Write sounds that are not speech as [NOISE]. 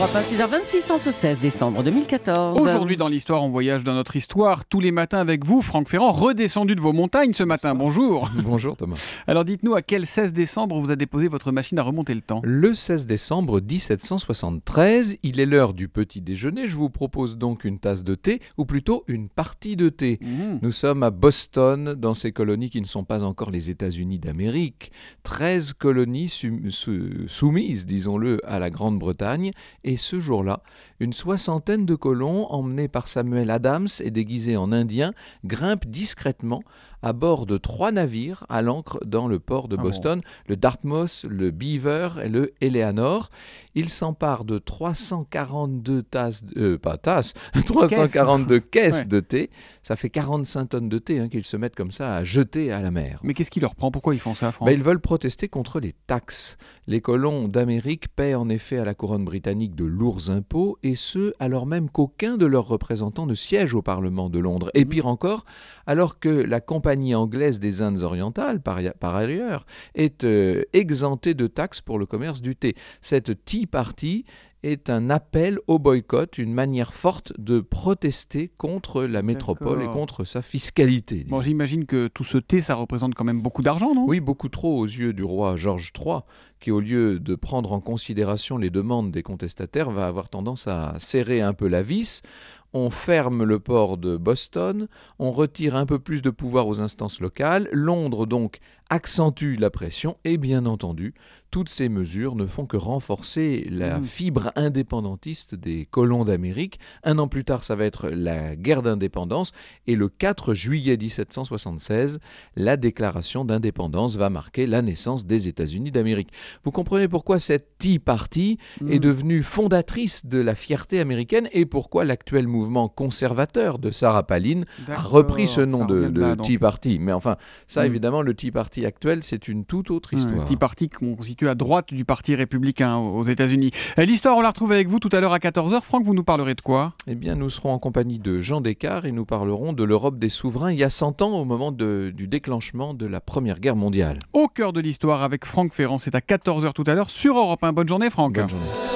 Europe 6h26, en ce 16 décembre 2014. Aujourd'hui dans l'histoire, on voyage dans notre histoire. Tous les matins avec vous, Franck Ferrand, redescendu de vos montagnes ce matin. Bonjour. Bonjour Thomas. Alors dites-nous à quel 16 décembre vous a déposé votre machine à remonter le temps Le 16 décembre 1773, il est l'heure du petit déjeuner. Je vous propose donc une tasse de thé, ou plutôt une partie de thé. Mmh. Nous sommes à Boston, dans ces colonies qui ne sont pas encore les États-Unis d'Amérique. 13 colonies soumises, disons-le, à la Grande-Bretagne. Et et ce jour-là, une soixantaine de colons, emmenés par Samuel Adams et déguisés en Indiens, grimpent discrètement à bord de trois navires à l'ancre dans le port de ah Boston, le Dartmouth, le Beaver et le Eleanor. Ils s'emparent de 342 tasses, euh, pas tasses, 342 [LAUGHS] caisses, de thé. Ça fait 45 tonnes de thé hein, qu'ils se mettent comme ça à jeter à la mer. Mais qu'est-ce qui leur prend Pourquoi ils font ça, à ben, Ils veulent protester contre les taxes. Les colons d'Amérique paient en effet à la couronne britannique de lourds impôts, et ce, alors même qu'aucun de leurs représentants ne siège au Parlement de Londres. Et mhm. pire encore, alors que la Compagnie anglaise des Indes orientales, par, ailleurs, est euh, exemptée de taxes pour le commerce du thé. Cette Tea Party est un appel au boycott, une manière forte de protester contre la métropole et contre sa fiscalité. Bon, j'imagine que tout ce thé, ça représente quand même beaucoup d'argent, non Oui, beaucoup trop aux yeux du roi Georges III, qui au lieu de prendre en considération les demandes des contestataires, va avoir tendance à serrer un peu la vis on ferme le port de Boston, on retire un peu plus de pouvoir aux instances locales, Londres donc accentue la pression et bien entendu, toutes ces mesures ne font que renforcer la mm. fibre indépendantiste des colons d'Amérique. Un an plus tard, ça va être la guerre d'indépendance et le 4 juillet 1776, la déclaration d'indépendance va marquer la naissance des États-Unis d'Amérique. Vous comprenez pourquoi cette Tea Party mm. est devenue fondatrice de la fierté américaine et pourquoi l'actuel mouvement mouvement conservateur de Sarah Palin a repris ce nom de, Tea Party. Mais enfin, ça, mm. évidemment, le Tea Party actuel, c'est une toute autre histoire. Le Tea Party qu'on constitue à droite du Parti républicain aux États-Unis. Euh, l'histoire, on la retrouve avec vous tout à l'heure à 14h. Franck, vous nous parlerez de quoi Eh bien, nous serons en compagnie de Jean Descartes et nous parlerons de l'Europe des souverains il y a 100 ans, au moment du déclenchement de la Première Guerre mondiale. Au cœur de l'histoire avec Franck Ferrand, c'est à 14h tout à l'heure sur Europe 1. Bonne journée, Franck. Bonne journée.